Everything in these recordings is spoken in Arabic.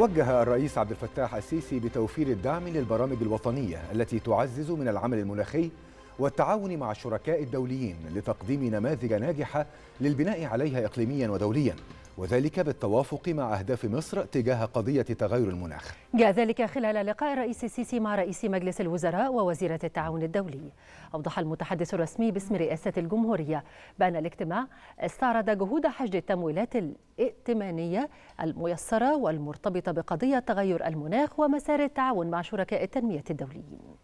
وجه الرئيس عبد الفتاح السيسي بتوفير الدعم للبرامج الوطنية التي تعزز من العمل المناخي والتعاون مع الشركاء الدوليين لتقديم نماذج ناجحة للبناء عليها إقليميا ودوليا وذلك بالتوافق مع أهداف مصر تجاه قضية تغير المناخ جاء ذلك خلال لقاء الرئيس السيسي مع رئيس مجلس الوزراء ووزيرة التعاون الدولي أوضح المتحدث الرسمي باسم رئاسة الجمهورية بأن الاجتماع استعرض جهود حشد التمويلات الائتمانية الميسرة والمرتبطة بقضية تغير المناخ ومسار التعاون مع شركاء التنمية الدوليين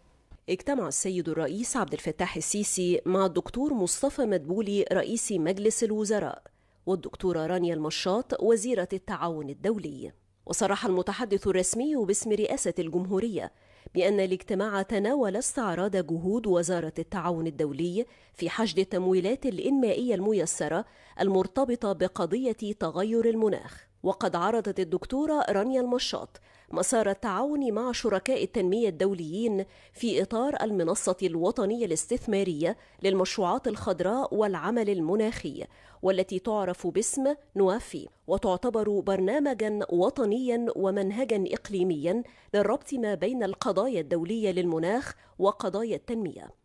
اجتمع السيد الرئيس عبد الفتاح السيسي مع الدكتور مصطفى مدبولي رئيس مجلس الوزراء والدكتورة رانيا المشاط وزيرة التعاون الدولي وصرح المتحدث الرسمي باسم رئاسة الجمهورية بأن الاجتماع تناول استعراض جهود وزارة التعاون الدولي في حشد التمويلات الإنمائية الميسرة المرتبطة بقضية تغير المناخ وقد عرضت الدكتورة رانيا المشاط مسار التعاون مع شركاء التنمية الدوليين في إطار المنصة الوطنية الاستثمارية للمشروعات الخضراء والعمل المناخي والتي تعرف باسم نوافي وتعتبر برنامجا وطنيا ومنهجا إقليميا للربط ما بين القضايا الدولية للمناخ وقضايا التنمية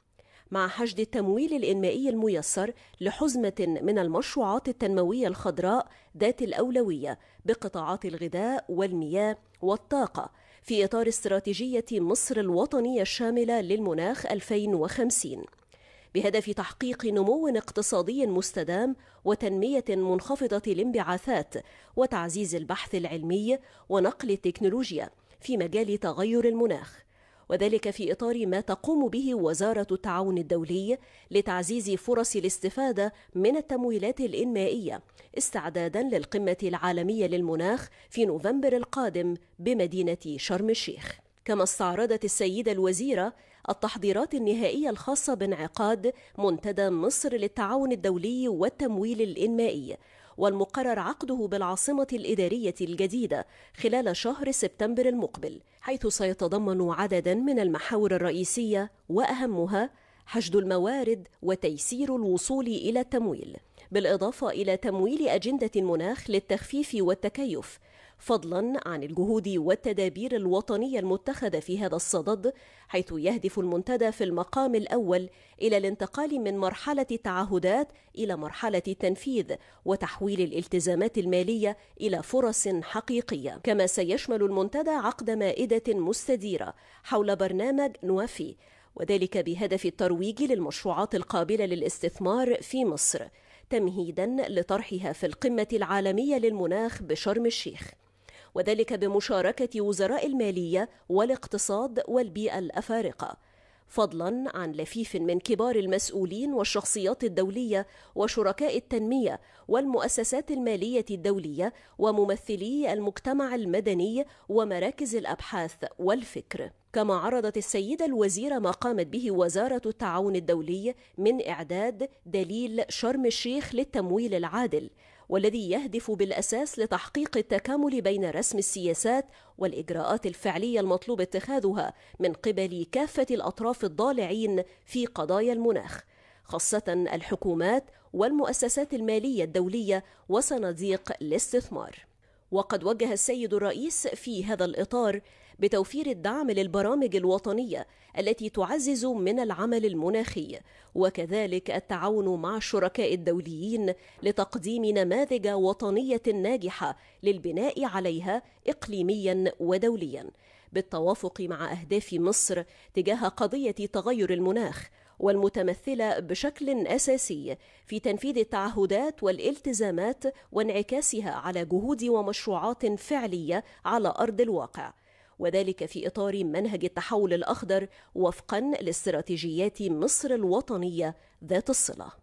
مع حشد التمويل الإنمائي الميسر لحزمة من المشروعات التنموية الخضراء ذات الأولوية بقطاعات الغذاء والمياه والطاقة في إطار استراتيجية مصر الوطنية الشاملة للمناخ 2050 بهدف تحقيق نمو اقتصادي مستدام وتنمية منخفضة الانبعاثات وتعزيز البحث العلمي ونقل التكنولوجيا في مجال تغير المناخ وذلك في إطار ما تقوم به وزارة التعاون الدولي لتعزيز فرص الاستفادة من التمويلات الإنمائية استعدادا للقمة العالمية للمناخ في نوفمبر القادم بمدينة شرم الشيخ. كما استعرضت السيدة الوزيرة التحضيرات النهائية الخاصة بانعقاد منتدى مصر للتعاون الدولي والتمويل الإنمائي والمقرر عقده بالعاصمة الإدارية الجديدة خلال شهر سبتمبر المقبل حيث سيتضمن عددا من المحاور الرئيسية وأهمها حشد الموارد وتيسير الوصول إلى التمويل بالإضافة إلى تمويل أجندة المناخ للتخفيف والتكيف فضلا عن الجهود والتدابير الوطنية المتخذة في هذا الصدد حيث يهدف المنتدى في المقام الأول إلى الانتقال من مرحلة التعهدات إلى مرحلة التنفيذ وتحويل الالتزامات المالية إلى فرص حقيقية كما سيشمل المنتدى عقد مائدة مستديرة حول برنامج نوافي وذلك بهدف الترويج للمشروعات القابلة للاستثمار في مصر تمهيدا لطرحها في القمة العالمية للمناخ بشرم الشيخ وذلك بمشاركة وزراء المالية والاقتصاد والبيئة الأفارقة فضلا عن لفيف من كبار المسؤولين والشخصيات الدولية وشركاء التنمية والمؤسسات المالية الدولية وممثلي المجتمع المدني ومراكز الأبحاث والفكر كما عرضت السيدة الوزيرة ما قامت به وزارة التعاون الدولي من إعداد دليل شرم الشيخ للتمويل العادل والذي يهدف بالأساس لتحقيق التكامل بين رسم السياسات والإجراءات الفعلية المطلوب اتخاذها من قبل كافة الأطراف الضالعين في قضايا المناخ خاصة الحكومات والمؤسسات المالية الدولية وصناديق الاستثمار وقد وجه السيد الرئيس في هذا الإطار بتوفير الدعم للبرامج الوطنية التي تعزز من العمل المناخي وكذلك التعاون مع الشركاء الدوليين لتقديم نماذج وطنية ناجحة للبناء عليها إقليميا ودوليا بالتوافق مع أهداف مصر تجاه قضية تغير المناخ والمتمثلة بشكل أساسي في تنفيذ التعهدات والالتزامات وانعكاسها على جهود ومشروعات فعلية على أرض الواقع وذلك في إطار منهج التحول الأخضر وفقا لاستراتيجيات مصر الوطنية ذات الصلة